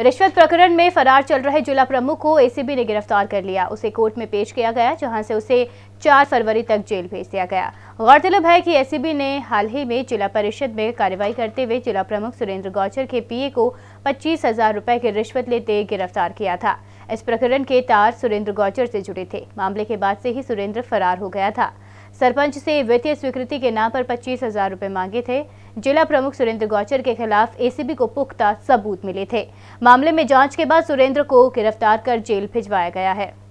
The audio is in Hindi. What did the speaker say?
रिश्वत प्रकरण में फरार चल रहे जिला प्रमुख को एसीबी ने गिरफ्तार कर लिया उसे कोर्ट में पेश किया गया जहां से उसे 4 फरवरी तक जेल भेज दिया गया गौरतलब है कि एसीबी ने हाल ही में जिला परिषद में कार्रवाई करते हुए जिला प्रमुख सुरेंद्र गौचर के पीए को पच्चीस हजार रुपए की रिश्वत लेते गिरफ्तार किया था इस प्रकरण के तार सुरेंद्र गौचर से जुड़े थे मामले के बाद से ही सुरेंद्र फरार हो गया था सरपंच से वित्तीय स्वीकृति के नाम पर पच्चीस हजार रूपए मांगे थे जिला प्रमुख सुरेंद्र गौचर के खिलाफ एसीबी को पुख्ता सबूत मिले थे मामले में जांच के बाद सुरेंद्र को गिरफ्तार कर जेल भिजवाया गया है